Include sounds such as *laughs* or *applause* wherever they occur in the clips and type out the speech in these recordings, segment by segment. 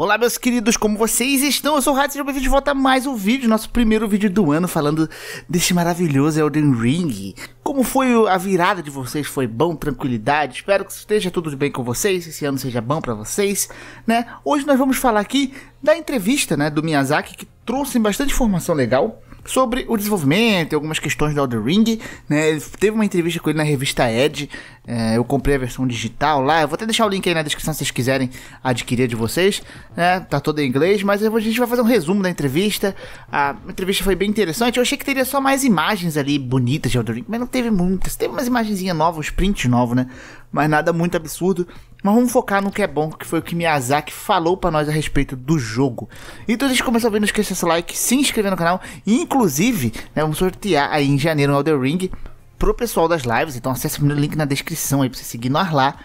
Olá, meus queridos, como vocês estão? Eu sou o Rato, sejam bem-vindos de volta a mais um vídeo, nosso primeiro vídeo do ano, falando desse maravilhoso Elden Ring. Como foi a virada de vocês? Foi bom? Tranquilidade? Espero que esteja tudo bem com vocês, esse ano seja bom para vocês, né? Hoje nós vamos falar aqui da entrevista, né, do Miyazaki, que trouxe bastante informação legal sobre o desenvolvimento e algumas questões do Elden Ring, né? Ele teve uma entrevista com ele na revista Edge, é, eu comprei a versão digital lá, eu vou até deixar o link aí na descrição se vocês quiserem adquirir de vocês, né? Tá toda em inglês, mas a gente vai fazer um resumo da entrevista. A entrevista foi bem interessante, eu achei que teria só mais imagens ali bonitas de Elden Ring, mas não teve muitas. Teve umas imagenzinhas novas, uns prints novos, né? Mas nada muito absurdo. Mas vamos focar no que é bom, que foi o que Miyazaki falou para nós a respeito do jogo. Então deixa eu começar o vídeo, não esqueça esse like, se inscrever no canal e inclusive né, vamos sortear aí em janeiro no Elder Ring pro pessoal das lives. Então acesse o link na descrição aí pra você seguir nós lá.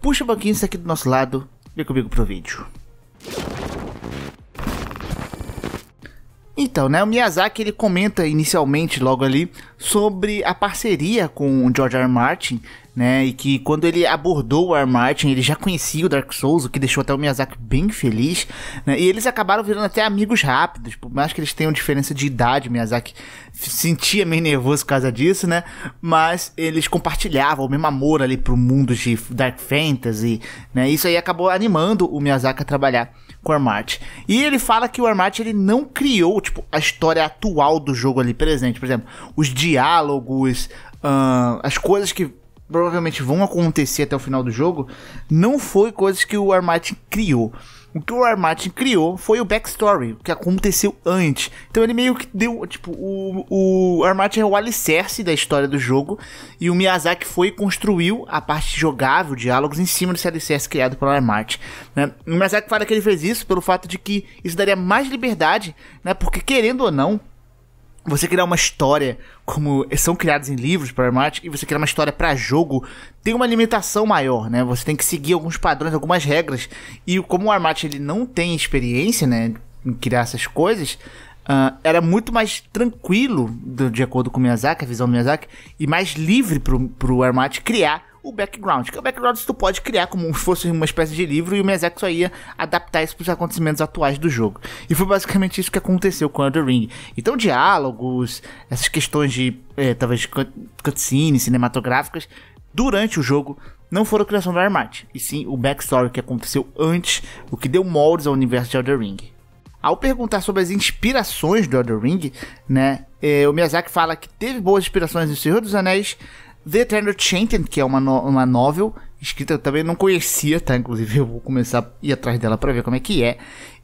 Puxa o banquinho isso aqui do nosso lado, vem comigo pro vídeo. Então, né, o Miyazaki ele comenta inicialmente logo ali sobre a parceria com o George R. R. Martin né? E que quando ele abordou o R. Martin, ele já conhecia o Dark Souls, o que deixou até o Miyazaki bem feliz, né? E eles acabaram virando até amigos rápidos, por mais que eles tenham diferença de idade, o Miyazaki sentia meio nervoso por causa disso, né? Mas eles compartilhavam o mesmo amor ali pro mundo de Dark Fantasy, né? Isso aí acabou animando o Miyazaki a trabalhar com o Armart. E ele fala que o Armart ele não criou, tipo, a história atual do jogo ali presente, por exemplo, os diálogos, uh, as coisas que provavelmente vão acontecer até o final do jogo, não foi coisas que o Armatin criou. O que o Armatin criou foi o backstory, o que aconteceu antes. Então ele meio que deu, tipo, o, o Armatin é o alicerce da história do jogo, e o Miyazaki foi e construiu a parte jogável, diálogos, em cima desse alicerce criado pelo Armatin. Né? O Miyazaki fala que ele fez isso pelo fato de que isso daria mais liberdade, né? porque querendo ou não, você criar uma história como são criados em livros para Armart e você criar uma história para jogo tem uma limitação maior, né? Você tem que seguir alguns padrões, algumas regras e como o Armart ele não tem experiência, né, em criar essas coisas, Uh, era muito mais tranquilo, do, de acordo com o Miyazaki, a visão do Miyazaki, e mais livre pro, o Armat criar o background. Que o background tu pode criar como se fosse uma espécie de livro e o Miyazaki só ia adaptar isso pros acontecimentos atuais do jogo. E foi basicamente isso que aconteceu com Elden Ring. Então, diálogos, essas questões de, é, talvez, cutscenes cinematográficas, durante o jogo não foram criação do Armart, e sim o backstory que aconteceu antes, o que deu moldes ao universo de Elder Ring. Ao perguntar sobre as inspirações do Elden Ring, né, eh, o Miyazaki fala que teve boas inspirações no Senhor dos Anéis, The Eternal Champion, que é uma, no uma novel escrita, eu também não conhecia, tá? Inclusive eu vou começar a ir atrás dela para ver como é que é.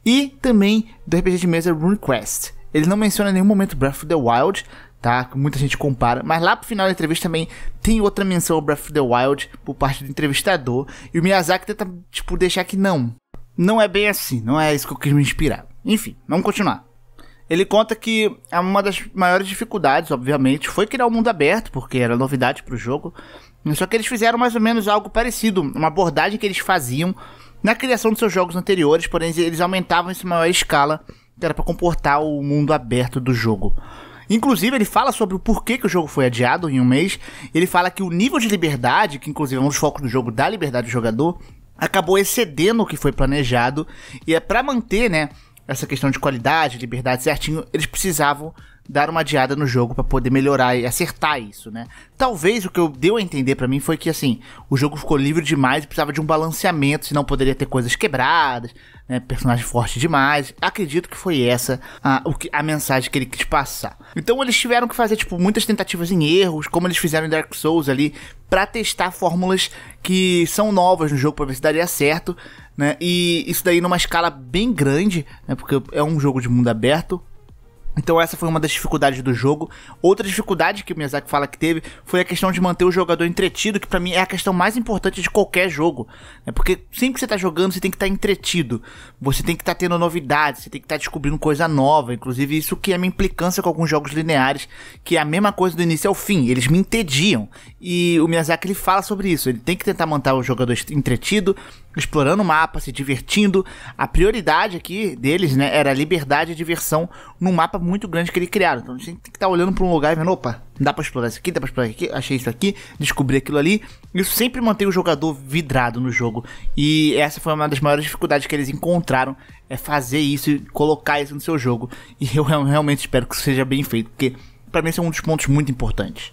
E também do RPG de mesa RuneQuest. Ele não menciona em nenhum momento Breath of the Wild, tá? Muita gente compara, mas lá pro final da entrevista também tem outra menção ao Breath of the Wild por parte do entrevistador, e o Miyazaki tenta, tipo, deixar que não. Não é bem assim, não é isso que eu quis me inspirar. Enfim, vamos continuar. Ele conta que uma das maiores dificuldades, obviamente, foi criar o um mundo aberto, porque era novidade para o jogo. Só que eles fizeram mais ou menos algo parecido, uma abordagem que eles faziam na criação dos seus jogos anteriores, porém eles aumentavam isso em maior escala, que era para comportar o mundo aberto do jogo. Inclusive, ele fala sobre o porquê que o jogo foi adiado em um mês. Ele fala que o nível de liberdade, que inclusive é um dos focos do jogo, da liberdade do jogador, acabou excedendo o que foi planejado. E é para manter, né, essa questão de qualidade, liberdade certinho, eles precisavam dar uma adiada no jogo para poder melhorar e acertar isso, né? Talvez o que eu deu a entender para mim foi que assim, o jogo ficou livre demais e precisava de um balanceamento, senão poderia ter coisas quebradas, né, personagem forte demais. Acredito que foi essa a, o que, a mensagem que ele quis passar. Então eles tiveram que fazer tipo muitas tentativas em erros, como eles fizeram em Dark Souls ali, para testar fórmulas que são novas no jogo para ver se daria certo né? E isso daí numa escala bem grande, né? Porque é um jogo de mundo aberto. Então essa foi uma das dificuldades do jogo. Outra dificuldade que o Miyazaki fala que teve foi a questão de manter o jogador entretido, que para mim é a questão mais importante de qualquer jogo. Né? porque sempre que você tá jogando, você tem que estar tá entretido. Você tem que estar tá tendo novidades, você tem que estar tá descobrindo coisa nova. Inclusive, isso que é minha implicância com alguns jogos lineares, que é a mesma coisa do início ao fim. Eles me entediam. E o Miyazaki ele fala sobre isso. Ele tem que tentar manter o jogador entretido, explorando o mapa, se divertindo. A prioridade aqui deles, né, era liberdade e diversão num mapa muito grande que eles criaram. Então a gente tem que estar tá olhando para um lugar e vendo, opa, dá para explorar isso aqui, dá para explorar aqui, achei isso aqui, descobri aquilo ali. Isso sempre mantém o jogador vidrado no jogo. E essa foi uma das maiores dificuldades que eles encontraram, é fazer isso e colocar isso no seu jogo. E eu realmente espero que isso seja bem feito, porque para mim esse é um dos pontos muito importantes.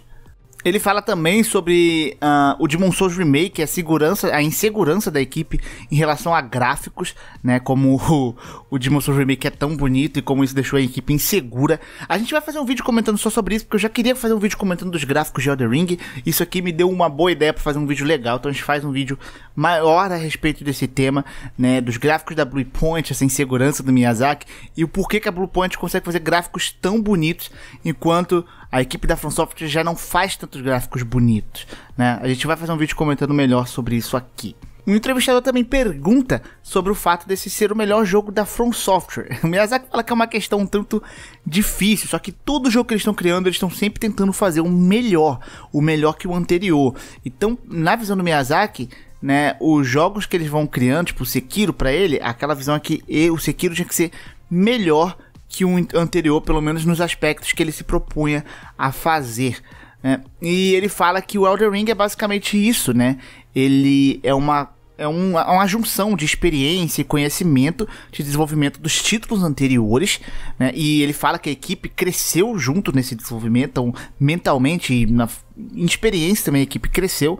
Ele fala também sobre uh, o Demon Souls Remake, a segurança, a insegurança da equipe em relação a gráficos, né? Como *laughs* o, o Demon Souls Remake é tão bonito e como isso deixou a equipe insegura. A gente vai fazer um vídeo comentando só sobre isso, porque eu já queria fazer um vídeo comentando dos gráficos de Elden Ring. Isso aqui me deu uma boa ideia para fazer um vídeo legal, então a gente faz um vídeo maior a respeito desse tema, né? Dos gráficos da Blue Point, essa insegurança do Miyazaki e o porquê que a Blue Point consegue fazer gráficos tão bonitos enquanto a equipe da From Software já não faz tanto outros gráficos bonitos, né? A gente vai fazer um vídeo comentando melhor sobre isso aqui. O entrevistador também pergunta sobre o fato desse ser o melhor jogo da From Software. *laughs* O Miyazaki fala que é uma questão um tanto difícil, só que todo jogo que eles estão criando, eles estão sempre tentando fazer um melhor, o melhor que o anterior. Então, na visão do Miyazaki, né, os jogos que eles vão criando, tipo o Sekiro para ele, aquela visão é que o Sekiro tinha que ser melhor que o anterior, pelo menos nos aspectos que ele se propunha a fazer. Né? E ele fala que o Eldering Ring é basicamente isso, né? Ele é uma é uma, uma junção de experiência e conhecimento de desenvolvimento dos títulos anteriores, né? E ele fala que a equipe cresceu junto nesse desenvolvimento, então, mentalmente e na em experiência também a equipe cresceu.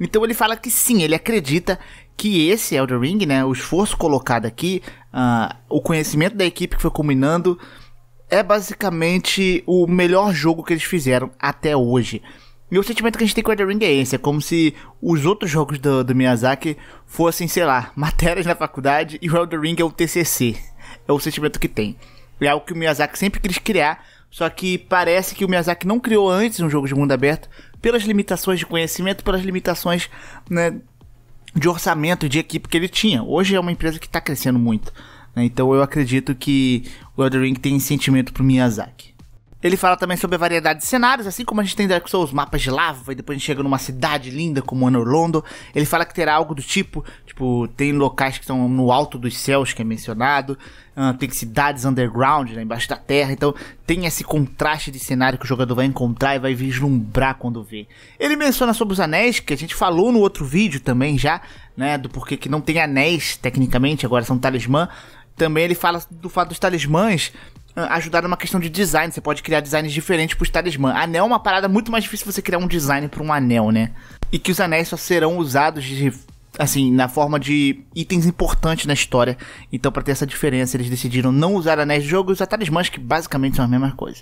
Então ele fala que sim, ele acredita que esse Elder Ring, né, o esforço colocado aqui, uh, o conhecimento da equipe que foi combinando, é basicamente o melhor jogo que eles fizeram até hoje. E o sentimento que a gente tem com Elden Ring é esse, é como se os outros jogos do, do Miyazaki fossem, sei lá, *laughs* matérias na faculdade e o Elden Ring é o TCC. É o sentimento que tem. É algo que o Miyazaki sempre quis criar, só que parece que o Miyazaki não criou antes um jogo de mundo aberto pelas limitações de conhecimento, pelas limitações né, de orçamento de equipe que ele tinha. Hoje é uma empresa que está crescendo muito. Né? Então eu acredito que Lord of the Ring tem sentimento pro Miyazaki. Ele fala também sobre a variedade de cenários, assim como a gente tem Dark Souls, mapas de lava, e depois a gente chega numa cidade linda como Anor Londo. Ele fala que terá algo do tipo, tipo, tem locais que estão no alto dos céus, que é mencionado, ah, tem cidades underground, né, embaixo da terra, então tem esse contraste de cenário que o jogador vai encontrar e vai vislumbrar quando vê. Ele menciona sobre os anéis, que a gente falou no outro vídeo também já, né, do porquê que não tem anéis, tecnicamente, agora são talismã, também ele fala do fato dos talismãs ah, ajudar numa questão de design. Você pode criar designs diferentes para os talismãs. Anel é uma parada muito mais difícil você criar um design para um anel, né? E que os anéis só serão usados de, assim, na forma de itens importantes na história. Então, para ter essa diferença, eles decidiram não usar anéis de jogo e usar talismãs, que basicamente são a mesma coisa.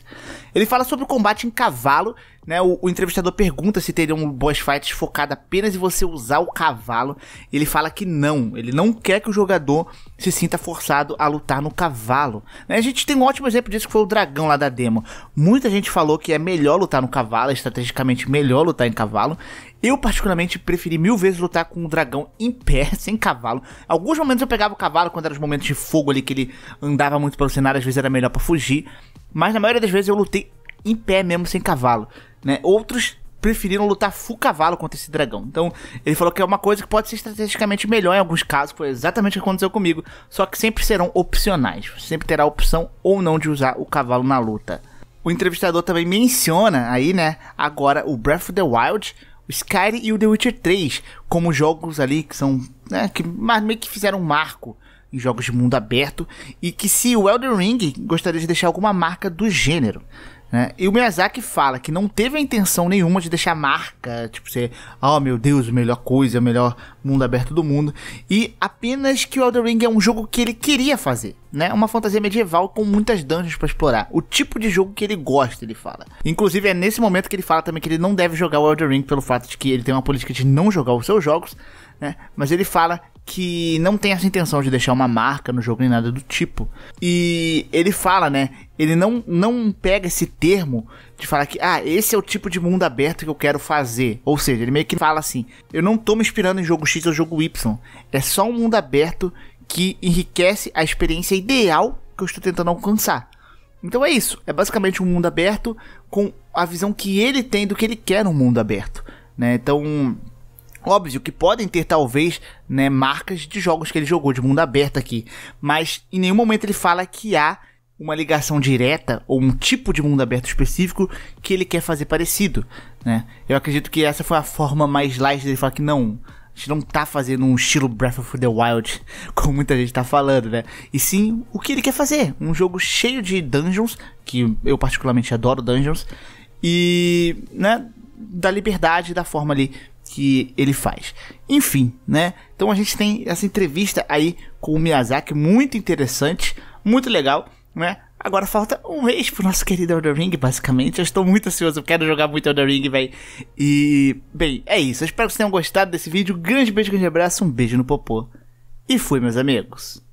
Ele fala sobre o combate em cavalo, né? O, o, entrevistador pergunta se teriam um boss fights focado apenas em você usar o cavalo. Ele fala que não, ele não quer que o jogador se sinta forçado a lutar no cavalo. Né? A gente tem um ótimo exemplo disso que foi o dragão lá da demo. Muita gente falou que é melhor lutar no cavalo, é estrategicamente melhor lutar em cavalo. Eu, particularmente, preferi mil vezes lutar com um dragão em pé, *laughs* sem cavalo. Alguns momentos eu pegava o cavalo quando eram os momentos de fogo ali que ele andava muito pelo cenário, às vezes era melhor para fugir. Mas na maioria das vezes eu lutei em pé mesmo, sem cavalo. Né? Outros preferiram lutar full cavalo contra esse dragão. Então, ele falou que é uma coisa que pode ser estrategicamente melhor em alguns casos, foi exatamente o que aconteceu comigo, só que sempre serão opcionais. Você sempre terá a opção ou não de usar o cavalo na luta. O entrevistador também menciona aí, né, agora o Breath of the Wild, o Skyrim e o The Witcher 3 como jogos ali que são, né, que meio que fizeram um marco em jogos de mundo aberto e que se o Elden Ring gostaria de deixar alguma marca do gênero. Né? E o Miyazaki fala que não teve a intenção nenhuma de deixar marca, tipo ser, oh meu Deus, a melhor coisa, o melhor mundo aberto do mundo, e apenas que o Elden Ring é um jogo que ele queria fazer, né? Uma fantasia medieval com muitas dungeons para explorar, o tipo de jogo que ele gosta, ele fala. Inclusive é nesse momento que ele fala também que ele não deve jogar o Elden Ring pelo fato de que ele tem uma política de não jogar os seus jogos, né? Mas ele fala que não tem essa intenção de deixar uma marca no jogo nem nada do tipo. E ele fala, né? Ele não, não pega esse termo de falar que, ah, esse é o tipo de mundo aberto que eu quero fazer. Ou seja, ele meio que fala assim: eu não tô me inspirando em jogo X ou jogo Y. É só um mundo aberto que enriquece a experiência ideal que eu estou tentando alcançar. Então é isso. É basicamente um mundo aberto com a visão que ele tem do que ele quer no mundo aberto. Né? Então Óbvio que podem ter, talvez, né, marcas de jogos que ele jogou de mundo aberto aqui, mas em nenhum momento ele fala que há uma ligação direta ou um tipo de mundo aberto específico que ele quer fazer parecido, né? Eu acredito que essa foi a forma mais light dele falar que não, a gente não tá fazendo um estilo Breath of the Wild, *laughs* como muita gente tá falando, né? E sim o que ele quer fazer, um jogo cheio de dungeons, que eu particularmente adoro dungeons, e, né, da liberdade, da forma ali que ele faz. Enfim, né? Então a gente tem essa entrevista aí com o Miyazaki, muito interessante, muito legal, né? Agora falta um mês pro nosso querido Elden Ring, basicamente. Eu estou muito ansioso, eu quero jogar muito Elden Ring, velho. E, bem, é isso. Eu espero que vocês tenham gostado desse vídeo. Grande beijo, grande abraço, um beijo no popô. E fui, meus amigos.